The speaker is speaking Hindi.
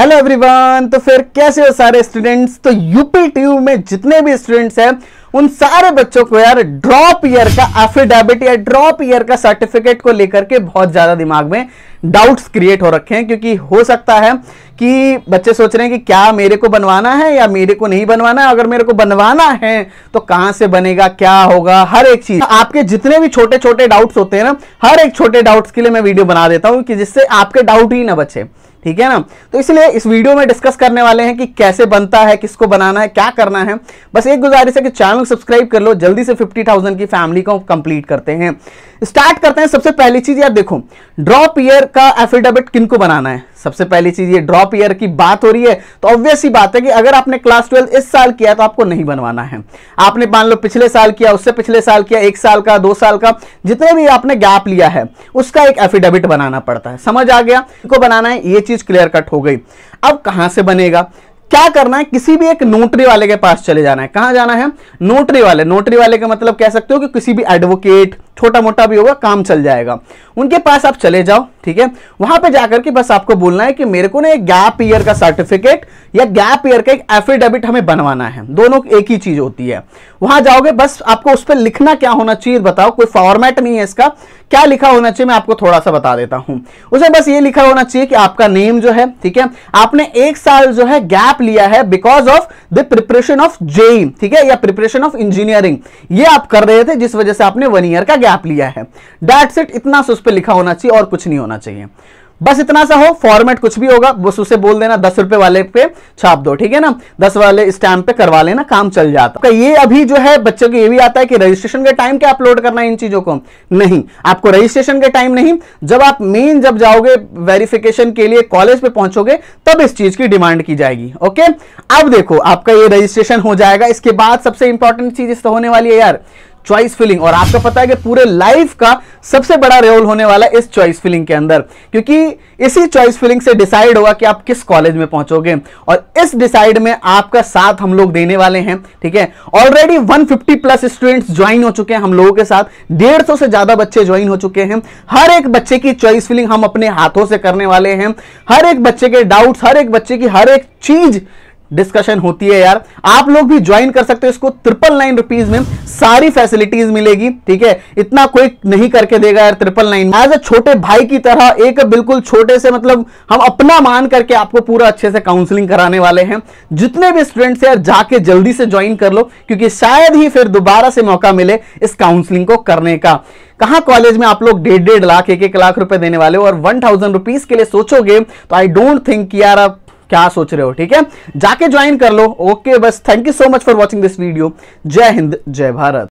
हेलो एवरीवन तो फिर कैसे हो सारे स्टूडेंट्स तो यूपी ट्यू में जितने भी स्टूडेंट्स हैं उन सारे बच्चों को यार ड्रॉप ईयर का एफिडेविट या ड्रॉप ईयर का सर्टिफिकेट को लेकर के बहुत ज़्यादा दिमाग में डाउट्स क्रिएट हो रखे हैं क्योंकि हो सकता है कि बच्चे सोच रहे हैं कि क्या मेरे को बनवाना है या मेरे को नहीं बनवाना है अगर मेरे को बनवाना है तो कहां से बनेगा क्या होगा हर एक चीज़ आपके जितने भी छोटे छोटे डाउट्स होते हैं ना हर एक छोटे डाउट्स के लिए मैं वीडियो बना देता हूँ कि जिससे आपके डाउट ही ना बचे ठीक है ना तो इसलिए इस वीडियो में डिस्कस करने वाले हैं कि कैसे बनता है किसको बनाना है क्या करना है बस एक गुजारिश है कि चैनल सब्सक्राइब कर लो जल्दी से 50,000 की फैमिली को कंप्लीट करते हैं स्टार्ट करते हैं सबसे पहली चीज यार देखो ड्रॉप ईयर का एफिडेविट किनको बनाना है सबसे पहली चीज ये ड्रॉप ईयर की बात हो रही है तो ऑब्वियस ही बात है कि अगर आपने क्लास ट्वेल्व इस साल किया तो आपको नहीं बनवाना है आपने मान लो पिछले साल किया उससे पिछले साल किया एक साल का दो साल का जितने भी आपने गैप लिया है उसका एक एफिडेविट बनाना पड़ता है समझ आ गया इनको बनाना है ये चीज क्लियर कट हो गई अब कहां से बनेगा क्या करना है किसी भी एक नोटरी वाले के पास चले जाना है कहां जाना है नोटरी वाले नोटरी वाले का मतलब कह सकते हो कि किसी भी एडवोकेट छोटा मोटा भी होगा काम चल जाएगा उनके पास आप चले जाओ ठीक है वहां पे जाकर के बस आपको बोलना है कि मेरे को ना एक गैप ईयर का सर्टिफिकेट या गैप ईयर का एक एफिडेविट हमें बनवाना है दोनों एक ही चीज होती है वहां जाओगे बस आपको उस पर लिखना क्या होना चाहिए बताओ कोई फॉर्मेट नहीं है इसका क्या लिखा होना चाहिए मैं आपको थोड़ा सा बता देता हूं उसे बस ये लिखा होना चाहिए कि आपका नेम जो है ठीक है आपने एक साल जो है गैप लिया है because of the preparation of JEE ठीक है या प्रिपरेशन ऑफ इंजीनियरिंग ये आप कर रहे थे जिस वजह से आपने वन ईयर का गैप लिया है डैट सेट इतना से उस पर लिखा होना चाहिए और कुछ नहीं होना चाहिए बस इतना सा हो फॉर्मेट कुछ भी होगा बस उसे बोल देना दस रुपए वाले पे छाप दो ठीक है ना दस वाले स्टैम्प पे करवा लेना काम चल जाता है तो ये अभी जो है बच्चों को ये भी आता है कि रजिस्ट्रेशन के टाइम क्या अपलोड करना है इन चीजों को नहीं आपको रजिस्ट्रेशन के टाइम नहीं जब आप मेन जब जाओगे वेरिफिकेशन के लिए कॉलेज पे पहुंचोगे तब इस चीज की डिमांड की जाएगी ओके अब देखो आपका ये रजिस्ट्रेशन हो जाएगा इसके बाद सबसे इंपॉर्टेंट चीज इस तो होने वाली है यार चॉइस फिलिंग और आपको पता है कि पूरे लाइफ का सबसे बड़ा रोल होने वाला इस चॉइस फिलिंग के अंदर क्योंकि इसी चॉइस फिलिंग से डिसाइड होगा कि आप किस कॉलेज में पहुंचोगे और इस डिसाइड में आपका साथ हम लोग देने वाले हैं ठीक है ऑलरेडी 150 प्लस स्टूडेंट्स ज्वाइन हो चुके हैं हम लोगों के साथ डेढ़ से ज्यादा बच्चे ज्वाइन हो चुके हैं हर एक बच्चे की चॉइस फिलिंग हम अपने हाथों से करने वाले हैं हर एक बच्चे के डाउट्स हर एक बच्चे की हर एक चीज डिस्कशन होती है यार आप लोग भी ज्वाइन कर सकते हो इसको ट्रिपल नाइन रुपीज में सारी फैसिलिटीज मिलेगी ठीक है इतना कोई नहीं करके देगा यार ट्रिपल नाइन एज अ छोटे भाई की तरह एक बिल्कुल छोटे से मतलब हम अपना मान करके आपको पूरा अच्छे से काउंसलिंग कराने वाले हैं जितने भी स्टूडेंट्स यार जाके जल्दी से ज्वाइन कर लो क्योंकि शायद ही फिर दोबारा से मौका मिले इस काउंसलिंग को करने का कहा कॉलेज में आप लोग डेढ़ डेढ़ लाख एक एक लाख रुपए देने वाले हो और वन थाउजेंड रुपीज के लिए सोचोगे तो आई डोंट थिंक यार आप क्या सोच रहे हो ठीक है जाके ज्वाइन कर लो ओके बस thank you so much for watching this video जय हिंद जय भारत